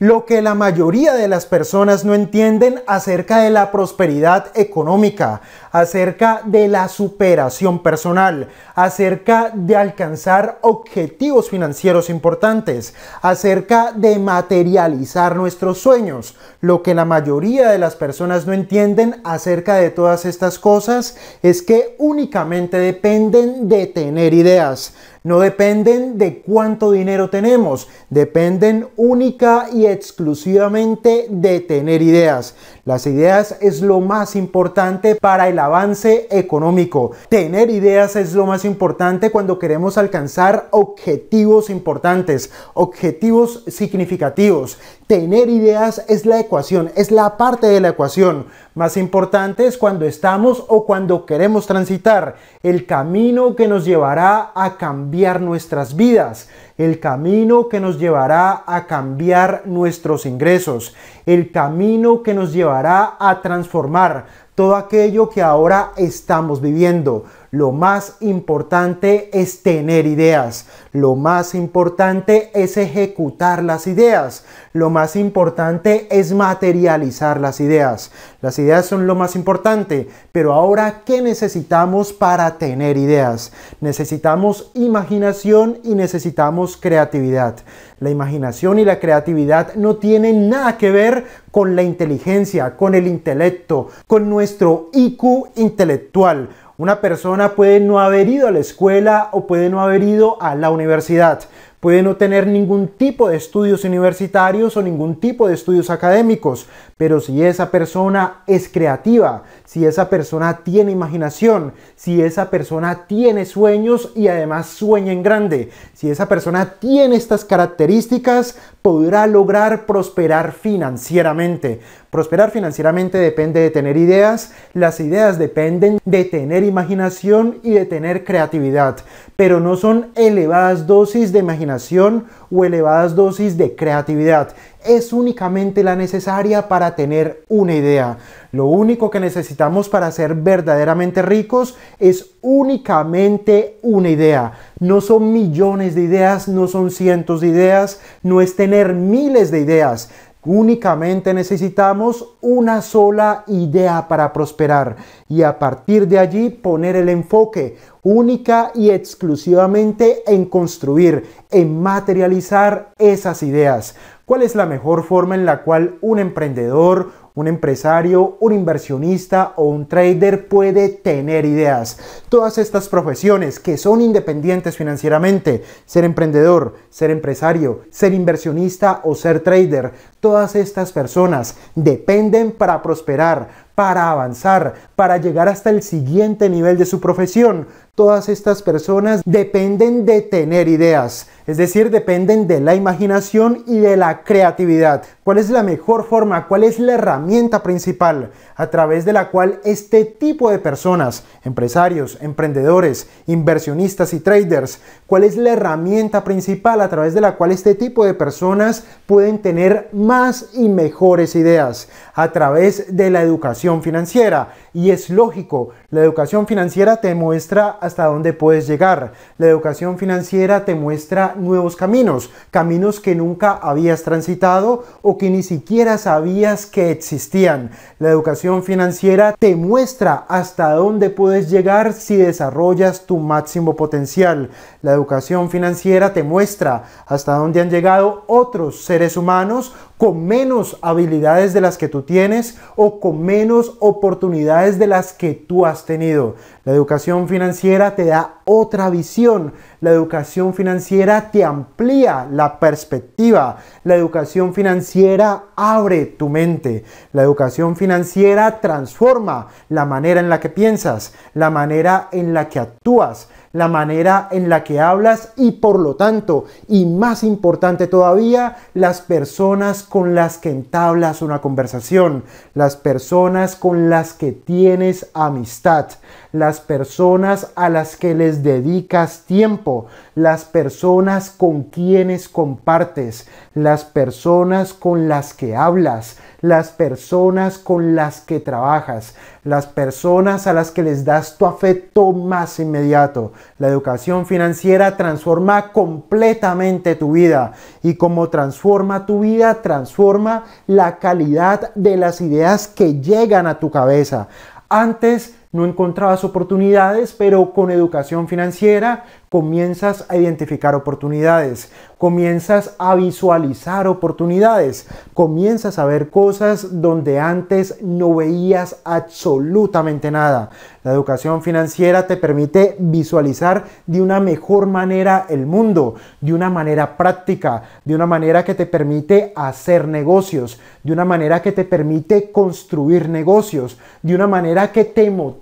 Lo que la mayoría de las personas no entienden acerca de la prosperidad económica, acerca de la superación personal, acerca de alcanzar objetivos financieros importantes, acerca de materializar nuestros sueños. Lo que la mayoría de las personas no entienden acerca de todas estas cosas es que únicamente dependen de tener ideas no dependen de cuánto dinero tenemos, dependen única y exclusivamente de tener ideas. Las ideas es lo más importante para el avance económico. Tener ideas es lo más importante cuando queremos alcanzar objetivos importantes, objetivos significativos. Tener ideas es la ecuación, es la parte de la ecuación. Más importante es cuando estamos o cuando queremos transitar el camino que nos llevará a cambiar nuestras vidas, el camino que nos llevará a cambiar nuestros ingresos, el camino que nos llevará a transformar todo aquello que ahora estamos viviendo. Lo más importante es tener ideas. Lo más importante es ejecutar las ideas. Lo más importante es materializar las ideas. Las ideas son lo más importante. Pero ahora, ¿qué necesitamos para tener ideas? Necesitamos imaginación y necesitamos creatividad. La imaginación y la creatividad no tienen nada que ver con la inteligencia, con el intelecto, con nuestro IQ intelectual una persona puede no haber ido a la escuela o puede no haber ido a la universidad, puede no tener ningún tipo de estudios universitarios o ningún tipo de estudios académicos, pero si esa persona es creativa, si esa persona tiene imaginación, si esa persona tiene sueños y además sueña en grande, si esa persona tiene estas características, podrá lograr prosperar financieramente. Prosperar financieramente depende de tener ideas, las ideas dependen de tener imaginación y de tener creatividad, pero no son elevadas dosis de imaginación o elevadas dosis de creatividad. Es únicamente la necesaria para tener una idea. Lo único que necesitamos para ser verdaderamente ricos es únicamente una idea. No son millones de ideas, no son cientos de ideas, no es tener miles de ideas. Únicamente necesitamos una sola idea para prosperar y a partir de allí poner el enfoque única y exclusivamente en construir, en materializar esas ideas. ¿Cuál es la mejor forma en la cual un emprendedor, un empresario, un inversionista o un trader puede tener ideas. Todas estas profesiones que son independientes financieramente, ser emprendedor, ser empresario, ser inversionista o ser trader, Todas estas personas dependen para prosperar, para avanzar, para llegar hasta el siguiente nivel de su profesión. Todas estas personas dependen de tener ideas, es decir, dependen de la imaginación y de la creatividad. ¿Cuál es la mejor forma? ¿Cuál es la herramienta principal a través de la cual este tipo de personas, empresarios, emprendedores, inversionistas y traders, cuál es la herramienta principal a través de la cual este tipo de personas pueden tener más más y mejores ideas a través de la educación financiera. Y es lógico, la educación financiera te muestra hasta dónde puedes llegar. La educación financiera te muestra nuevos caminos, caminos que nunca habías transitado o que ni siquiera sabías que existían. La educación financiera te muestra hasta dónde puedes llegar si desarrollas tu máximo potencial. La educación financiera te muestra hasta dónde han llegado otros seres humanos con menos habilidades de las que tú tienes o con menos oportunidades de las que tú has tenido. La educación financiera te da otra visión. La educación financiera te amplía la perspectiva. La educación financiera abre tu mente. La educación financiera transforma la manera en la que piensas, la manera en la que actúas, la manera en la que hablas y por lo tanto, y más importante todavía, las personas con las que entablas una conversación, las personas con las que tienes amistad, las personas a las que les dedicas tiempo, las personas con quienes compartes, las personas con las que hablas, las personas con las que trabajas, las personas a las que les das tu afecto más inmediato. La educación financiera transforma completamente tu vida y como transforma tu vida, transforma la calidad de las ideas que llegan a tu cabeza. Antes no encontrabas oportunidades, pero con educación financiera comienzas a identificar oportunidades, comienzas a visualizar oportunidades, comienzas a ver cosas donde antes no veías absolutamente nada. La educación financiera te permite visualizar de una mejor manera el mundo, de una manera práctica, de una manera que te permite hacer negocios, de una manera que te permite construir negocios, de una manera que te motiva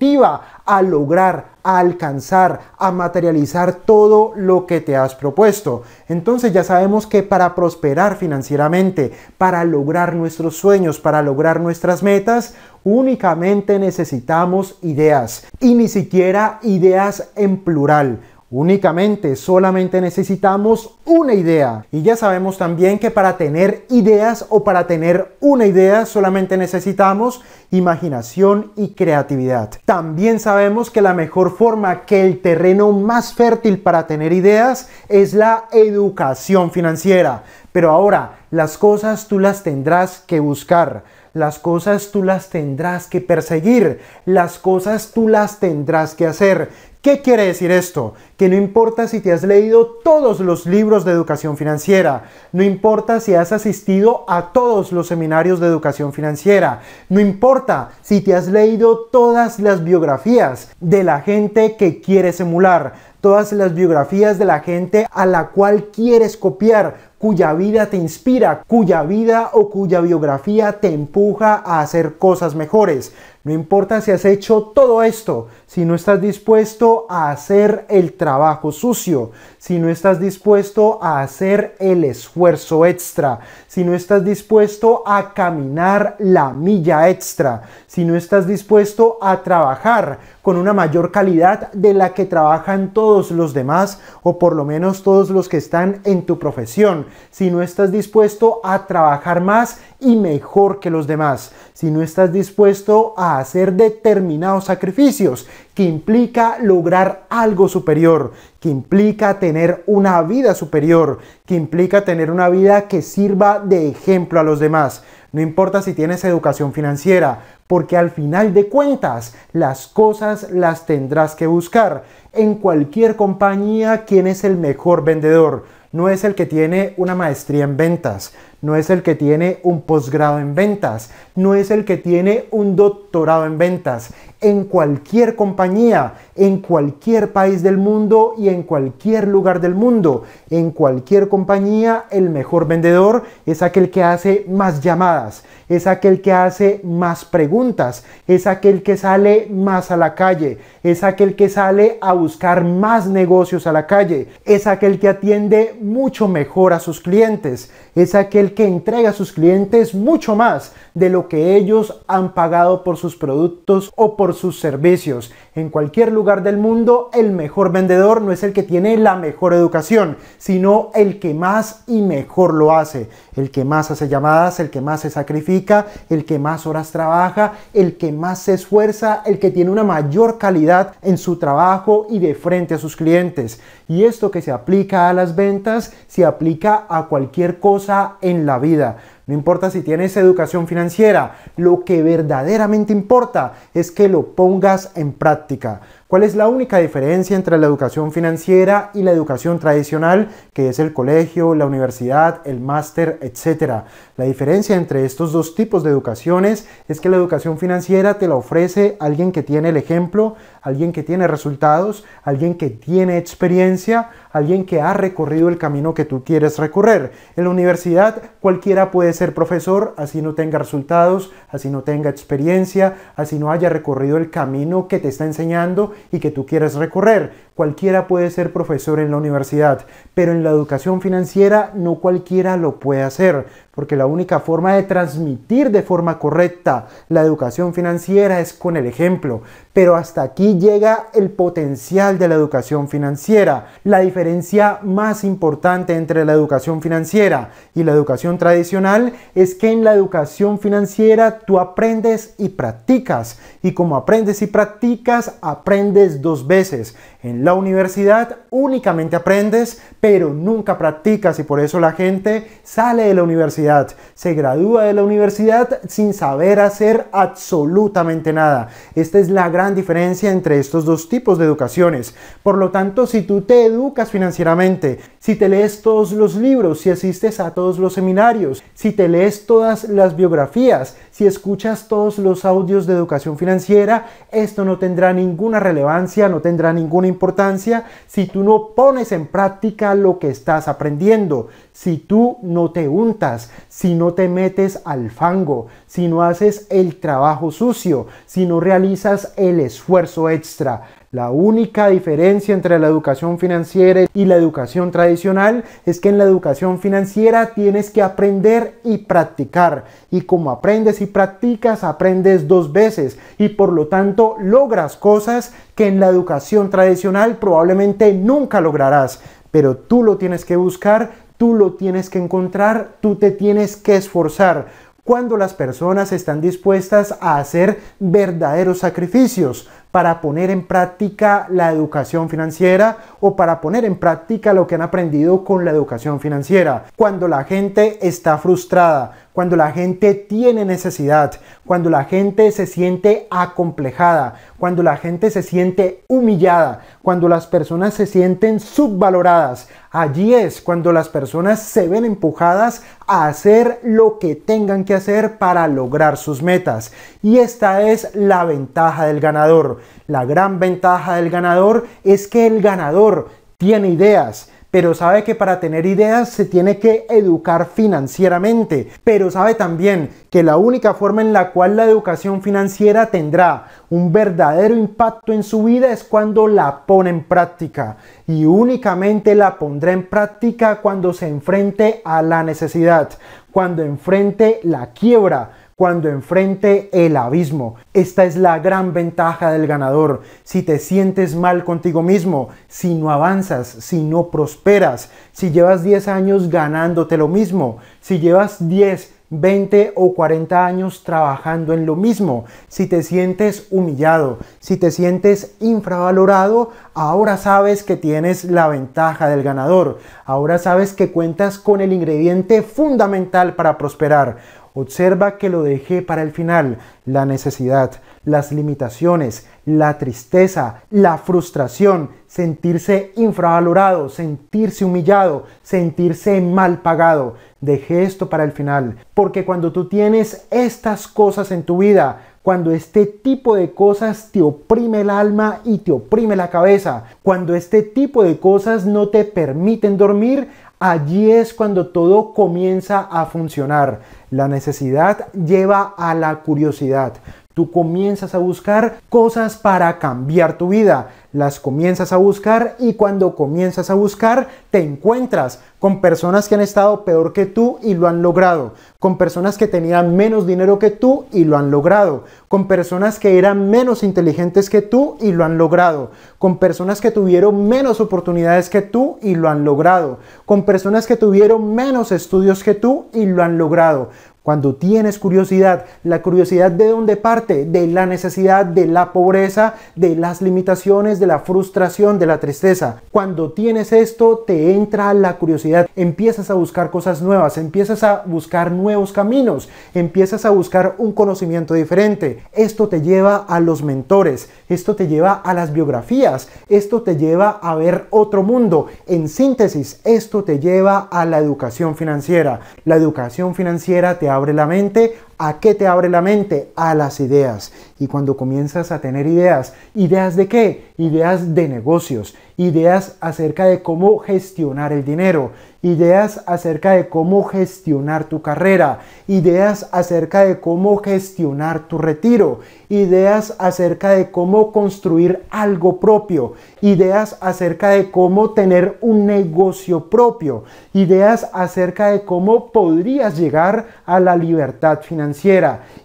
a lograr, a alcanzar, a materializar todo lo que te has propuesto. Entonces ya sabemos que para prosperar financieramente, para lograr nuestros sueños, para lograr nuestras metas, únicamente necesitamos ideas y ni siquiera ideas en plural Únicamente, solamente necesitamos una idea. Y ya sabemos también que para tener ideas o para tener una idea solamente necesitamos imaginación y creatividad. También sabemos que la mejor forma, que el terreno más fértil para tener ideas es la educación financiera. Pero ahora, las cosas tú las tendrás que buscar. Las cosas tú las tendrás que perseguir, las cosas tú las tendrás que hacer ¿Qué quiere decir esto? Que no importa si te has leído todos los libros de educación financiera, no importa si has asistido a todos los seminarios de educación financiera, no importa si te has leído todas las biografías de la gente que quieres emular, todas las biografías de la gente a la cual quieres copiar, cuya vida te inspira, cuya vida o cuya biografía te empuja a hacer cosas mejores. No importa si has hecho todo esto, si no estás dispuesto a hacer el trabajo sucio, si no estás dispuesto a hacer el esfuerzo extra, si no estás dispuesto a caminar la milla extra, si no estás dispuesto a trabajar con una mayor calidad de la que trabajan todos los demás o por lo menos todos los que están en tu profesión, si no estás dispuesto a trabajar más y mejor que los demás, si no estás dispuesto a hacer determinados sacrificios que implica lograr algo superior, que implica tener una vida superior, que implica tener una vida que sirva de ejemplo a los demás. No importa si tienes educación financiera, porque al final de cuentas las cosas las tendrás que buscar. En cualquier compañía, ¿quién es el mejor vendedor? No es el que tiene una maestría en ventas, no es el que tiene un posgrado en ventas, no es el que tiene un doctorado en ventas. En cualquier compañía en cualquier país del mundo y en cualquier lugar del mundo. En cualquier compañía, el mejor vendedor es aquel que hace más llamadas, es aquel que hace más preguntas, es aquel que sale más a la calle, es aquel que sale a buscar más negocios a la calle, es aquel que atiende mucho mejor a sus clientes, es aquel que entrega a sus clientes mucho más de lo que ellos han pagado por sus productos o por sus servicios. En cualquier lugar del mundo, el mejor vendedor no es el que tiene la mejor educación, sino el que más y mejor lo hace. El que más hace llamadas, el que más se sacrifica, el que más horas trabaja, el que más se esfuerza, el que tiene una mayor calidad en su trabajo y de frente a sus clientes. Y esto que se aplica a las ventas, se aplica a cualquier cosa en la vida. No importa si tienes educación financiera, lo que verdaderamente importa es que lo pongas en práctica. ¿Cuál es la única diferencia entre la educación financiera y la educación tradicional, que es el colegio, la universidad, el máster, etcétera? La diferencia entre estos dos tipos de educaciones es que la educación financiera te la ofrece alguien que tiene el ejemplo, alguien que tiene resultados, alguien que tiene experiencia, alguien que ha recorrido el camino que tú quieres recorrer. En la universidad cualquiera puede ser profesor, así no tenga resultados, así no tenga experiencia, así no haya recorrido el camino que te está enseñando y que tú quieres recorrer. Cualquiera puede ser profesor en la universidad, pero en la educación financiera no cualquiera lo puede hacer, porque la única forma de transmitir de forma correcta la educación financiera es con el ejemplo. Pero hasta aquí llega el potencial de la educación financiera, la diferencia más importante entre la educación financiera y la educación tradicional es que en la educación financiera tú aprendes y practicas, y como aprendes y practicas, aprendes dos veces. En la universidad únicamente aprendes, pero nunca practicas y por eso la gente sale de la universidad, se gradúa de la universidad sin saber hacer absolutamente nada. Esta es la gran diferencia entre estos dos tipos de educaciones. Por lo tanto, si tú te educas financieramente, si te lees todos los libros, si asistes a todos los seminarios, si te lees todas las biografías, si escuchas todos los audios de educación financiera, esto no tendrá ninguna relevancia, no tendrá ningún importancia si tú no pones en práctica lo que estás aprendiendo, si tú no te untas, si no te metes al fango, si no haces el trabajo sucio, si no realizas el esfuerzo extra. La única diferencia entre la educación financiera y la educación tradicional es que en la educación financiera tienes que aprender y practicar. Y como aprendes y practicas, aprendes dos veces y por lo tanto logras cosas que en la educación tradicional probablemente nunca lograrás. Pero tú lo tienes que buscar, tú lo tienes que encontrar, tú te tienes que esforzar. Cuando las personas están dispuestas a hacer verdaderos sacrificios, para poner en práctica la educación financiera o para poner en práctica lo que han aprendido con la educación financiera. Cuando la gente está frustrada, cuando la gente tiene necesidad, cuando la gente se siente acomplejada, cuando la gente se siente humillada, cuando las personas se sienten subvaloradas. Allí es cuando las personas se ven empujadas a hacer lo que tengan que hacer para lograr sus metas. Y esta es la ventaja del ganador. La gran ventaja del ganador es que el ganador tiene ideas, pero sabe que para tener ideas se tiene que educar financieramente, pero sabe también que la única forma en la cual la educación financiera tendrá un verdadero impacto en su vida es cuando la pone en práctica y únicamente la pondrá en práctica cuando se enfrente a la necesidad, cuando enfrente la quiebra, cuando enfrente el abismo. Esta es la gran ventaja del ganador. Si te sientes mal contigo mismo, si no avanzas, si no prosperas, si llevas 10 años ganándote lo mismo, si llevas 10 20 o 40 años trabajando en lo mismo. Si te sientes humillado, si te sientes infravalorado, ahora sabes que tienes la ventaja del ganador. Ahora sabes que cuentas con el ingrediente fundamental para prosperar. Observa que lo dejé para el final. La necesidad, las limitaciones, la tristeza, la frustración, sentirse infravalorado, sentirse humillado, sentirse mal pagado. Dejé esto para el final. Porque cuando tú tienes estas cosas en tu vida, cuando este tipo de cosas te oprime el alma y te oprime la cabeza. Cuando este tipo de cosas no te permiten dormir, allí es cuando todo comienza a funcionar. La necesidad lleva a la curiosidad. Tú comienzas a buscar cosas para cambiar tu vida las comienzas a buscar y cuando comienzas a buscar te encuentras con personas que han estado peor que tú y lo han logrado, con personas que tenían menos dinero que tú y lo han logrado, con personas que eran menos inteligentes que tú y lo han logrado, con personas que tuvieron menos oportunidades que tú y lo han logrado, con personas que tuvieron menos estudios que tú y lo han logrado, cuando tienes curiosidad, la curiosidad de dónde parte? De la necesidad, de la pobreza, de las limitaciones, de la frustración, de la tristeza. Cuando tienes esto, te entra la curiosidad, empiezas a buscar cosas nuevas, empiezas a buscar nuevos caminos, empiezas a buscar un conocimiento diferente. Esto te lleva a los mentores, esto te lleva a las biografías, esto te lleva a ver otro mundo. En síntesis, esto te lleva a la educación financiera. La educación financiera te abre la mente ¿A qué te abre la mente? A las ideas. Y cuando comienzas a tener ideas, ¿ideas de qué? Ideas de negocios, ideas acerca de cómo gestionar el dinero, ideas acerca de cómo gestionar tu carrera, ideas acerca de cómo gestionar tu retiro, ideas acerca de cómo construir algo propio, ideas acerca de cómo tener un negocio propio, ideas acerca de cómo podrías llegar a la libertad financiera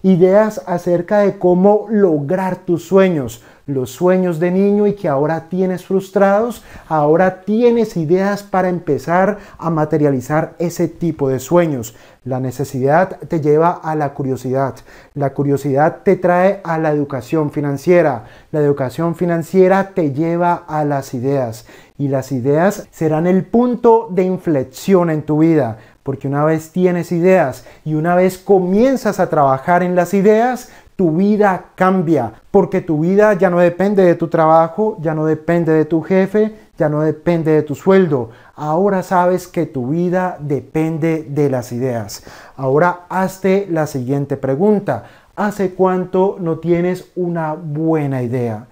ideas acerca de cómo lograr tus sueños, los sueños de niño y que ahora tienes frustrados, ahora tienes ideas para empezar a materializar ese tipo de sueños. La necesidad te lleva a la curiosidad, la curiosidad te trae a la educación financiera, la educación financiera te lleva a las ideas y las ideas serán el punto de inflexión en tu vida porque una vez tienes ideas y una vez comienzas a trabajar en las ideas, tu vida cambia, porque tu vida ya no depende de tu trabajo, ya no depende de tu jefe, ya no depende de tu sueldo. Ahora sabes que tu vida depende de las ideas. Ahora hazte la siguiente pregunta. ¿Hace cuánto no tienes una buena idea?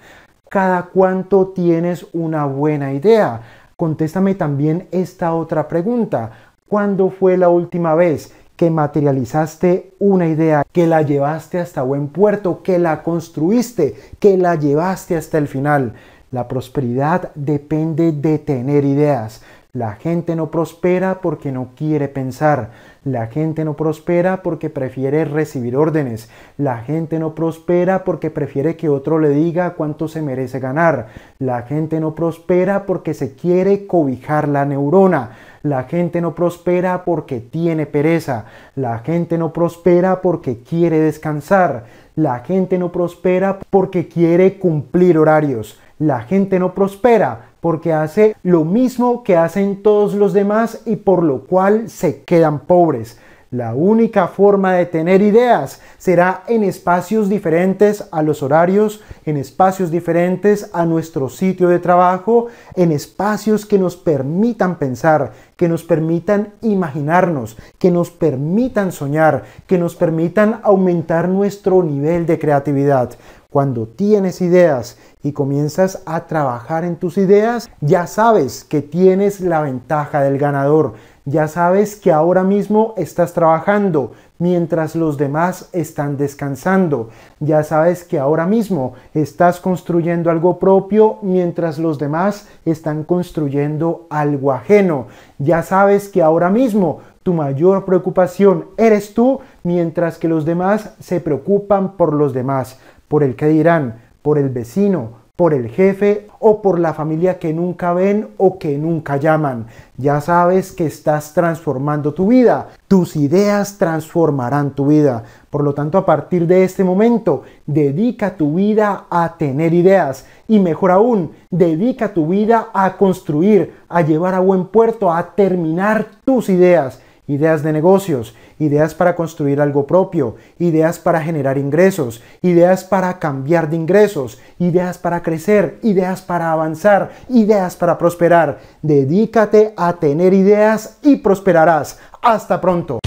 ¿Cada cuánto tienes una buena idea? Contéstame también esta otra pregunta. ¿Cuándo fue la última vez que materializaste una idea, que la llevaste hasta buen puerto, que la construiste, que la llevaste hasta el final? La prosperidad depende de tener ideas. La gente no prospera porque no quiere pensar. La gente no prospera porque prefiere recibir órdenes. La gente no prospera porque prefiere que otro le diga cuánto se merece ganar. La gente no prospera porque se quiere cobijar la neurona. La gente no prospera porque tiene pereza. La gente no prospera porque quiere descansar. La gente no prospera porque quiere cumplir horarios. La gente no prospera porque hace lo mismo que hacen todos los demás y por lo cual se quedan pobres. La única forma de tener ideas será en espacios diferentes a los horarios, en espacios diferentes a nuestro sitio de trabajo, en espacios que nos permitan pensar, que nos permitan imaginarnos, que nos permitan soñar, que nos permitan aumentar nuestro nivel de creatividad. Cuando tienes ideas y comienzas a trabajar en tus ideas, ya sabes que tienes la ventaja del ganador ya sabes que ahora mismo estás trabajando mientras los demás están descansando. Ya sabes que ahora mismo estás construyendo algo propio mientras los demás están construyendo algo ajeno. Ya sabes que ahora mismo tu mayor preocupación eres tú mientras que los demás se preocupan por los demás, por el que dirán, por el vecino, por el jefe o por la familia que nunca ven o que nunca llaman. Ya sabes que estás transformando tu vida. Tus ideas transformarán tu vida. Por lo tanto, a partir de este momento, dedica tu vida a tener ideas y mejor aún, dedica tu vida a construir, a llevar a buen puerto, a terminar tus ideas ideas de negocios, ideas para construir algo propio, ideas para generar ingresos, ideas para cambiar de ingresos, ideas para crecer, ideas para avanzar, ideas para prosperar. Dedícate a tener ideas y prosperarás. Hasta pronto.